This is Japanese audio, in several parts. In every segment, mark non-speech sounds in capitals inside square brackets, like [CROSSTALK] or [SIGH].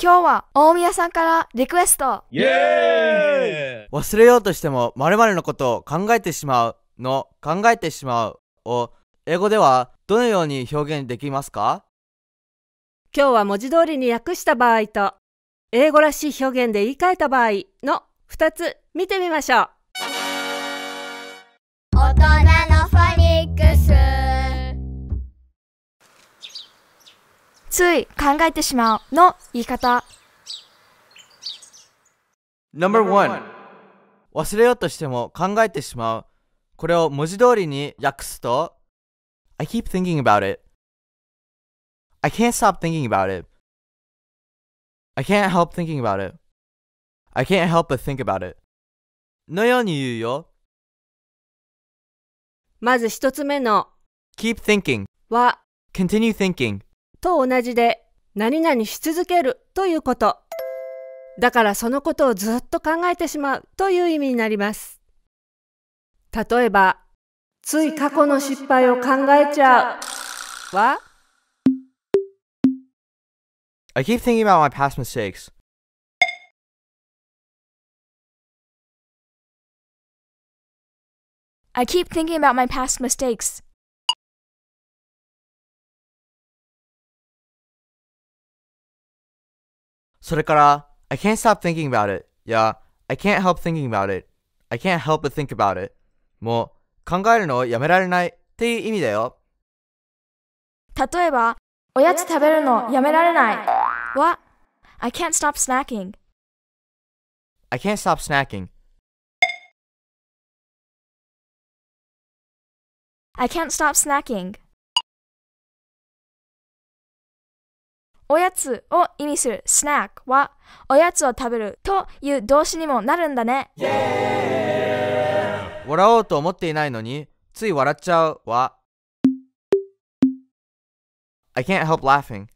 今日は大宮さんからリクエストイエーイ忘れようとしても〇〇のことを考えてしまうの考えてしまうを英語ではどのように表現できますか今日は文字通りに訳した場合と英語らしい表現で言い換えた場合の2つ見てみましょうつい考えてしまうの言い方 No.1 忘れようとしても考えてしまうこれを文字通りに訳すと I keep thinking about it I can't stop thinking about it I can't help thinking about it I can't help but think about it のように言うよまず一つ目の Keep thinking は Continue thinking と同じで何々し続けるということ。だからそのことをずっと考えてしまうという意味になります。例えば、つい過去の失敗を考えちゃうは I keep thinking about my past mistakes. それから、I can't stop thinking about it や I can't help thinking about it I can't help but think about it もう、考えるのをやめられないっていう意味だよ。例えば、おやつ食べるのやめられないは I can't stop snacking I can't stop snacking I can't stop snacking おやつを意味するスナックはおやつを食べるという動詞にもなるんだね。笑おうと思っていないのについ笑っちゃうは I can't help laughing.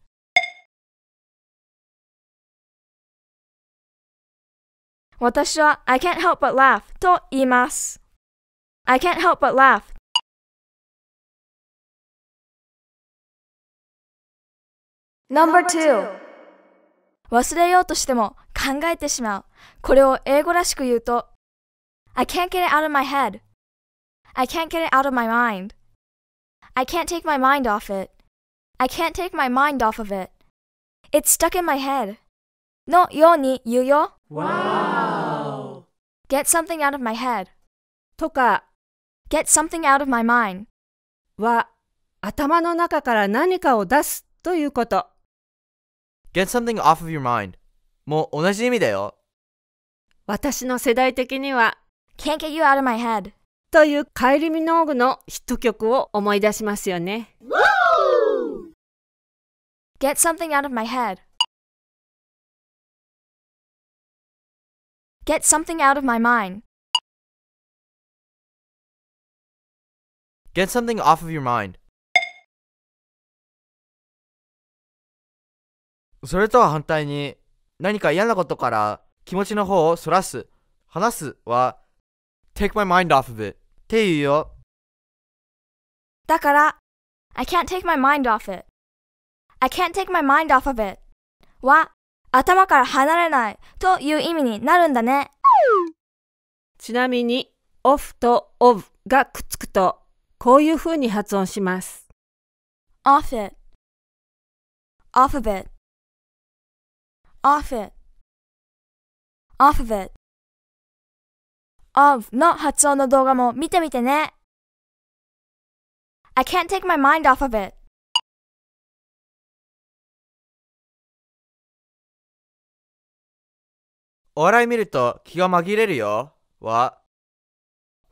私は I can't help but laugh と言います。I can't help but laugh n o 忘れようとしても考えてしまう。これを英語らしく言うと I can't get it out of my head. I can't get it out of my mind. I can't take my mind off it. I can't take my mind off of it. It's stuck in my head. のように言うよ。Wow! Get something out of my head. とか Get something out of my mind. は頭の中から何かを出すということ。Get something off of your mind もう同じ意味だよ私の世代的には Can't get you out of my head というカイリ・ミノーグのヒット曲を思い出しますよね Get something out of my head Get something out of my mind Get something off of your mind それとは反対に、何か嫌なことから気持ちの方をそらす、話すは、take my mind off of it っていうよ。だから、I can't take my mind off it. I can't take my mind off of it は、頭から離れないという意味になるんだね。ちなみに、off と of がくっつくと、こういうふうに発音します。off it, off of it off it, off of it, of の発音の動画も見てみてね。I can't take my mind off of it. Orai miruto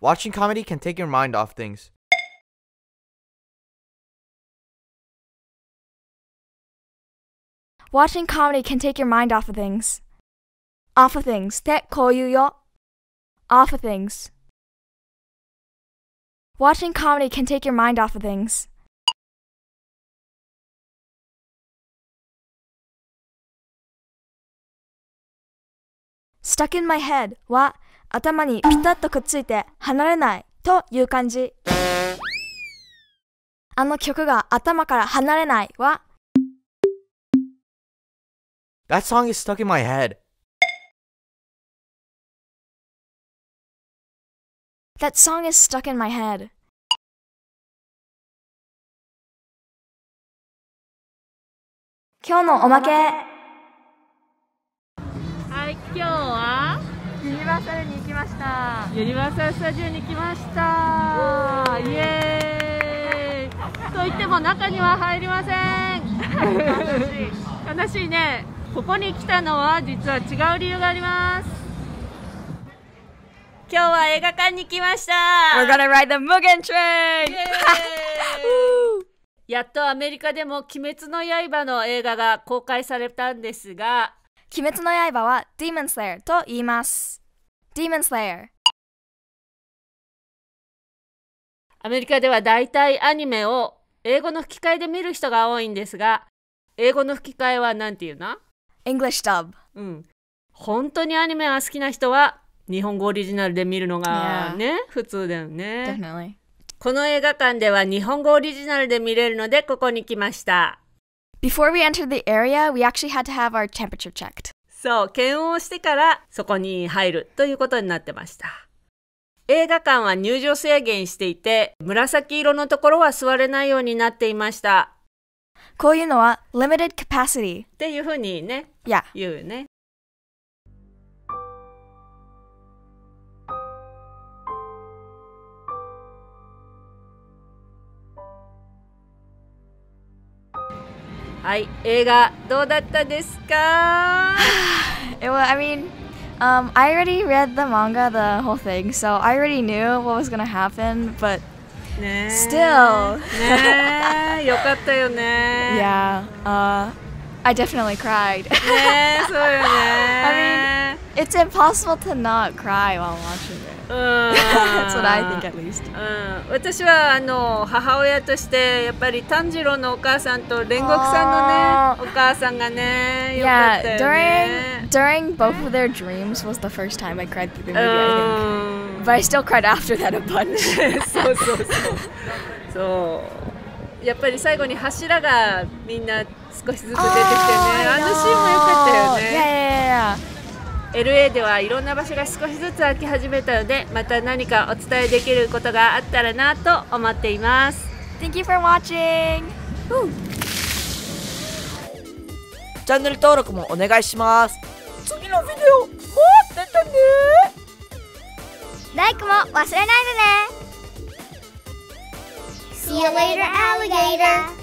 watching comedy can take your mind off things. watching comedy can take your mind off of things. Off of things. That call you yo. Off of things. Watching comedy can take your mind off of things. Stuck in my head Wa. Atama ni to kutsuite hanarenai kanji. は頭にピタッとくっついて離れないという感じ。あの曲が頭から離れないは That song is stuck in my head. That song is stuck in my head. Kyono omake. Hi, kyo wa? ユニバーサルに行きましたユニバーサルスタジオに来ましたイエーイと言っても中には入りません悲しいねここに来たのは実は違う理由があります今日は映画館に来ました We're gonna ride the Mugen Train! [LAUGHS] やっとアメリカでも「鬼滅の刃」の映画が公開されたんですが「鬼滅の刃」は Demon Slayer と言います Demon Slayer アメリカでは大体アニメを英語の吹き替えで見る人が多いんですが英語の吹き替えはなんていうの English dub うん本当にアニメが好きな人は日本語オリジナルで見るのがね、yeah. 普通だよね、Definitely. この映画館では日本語オリジナルで見れるのでここに来ました Before we entered the area, we actually had to have our temperature checked. そう、検温をしてからそこに入るということになってました。映画館は入場制限していて、紫色のところは座れないようになっていました。こういうのは limited capacity っていうふうにね、yeah. 言うね。はい、映画どうだったですか [SIGHS] I mean, um, I already read the manga, the whole thing, so I already knew what was gonna happen, but still Yeah. Uh, I definitely cried [LAUGHS] I mean it's impossible to not cry while watching it That's what I think at least、うん、私はあの母親としてやっぱり炭治郎のお母さんと煉獄さんのねお母さんがねよかったよね Yeah during during both of their dreams was the first time I cried through the movie I think but I still cried after that a bunch そうそうそうそうやっぱり最後に柱がみんな少しずつ出てきてねあのシーンも良かったよねいやいやいや LA ではいろんな場所が少しずつ開き始めたのでまた何かお伝えできることがあったらなと思っています Thank you for watching! チャンネル登録もお願いします次のビデオ待ってたね Like, 大工も忘れないでね See you later, alligator!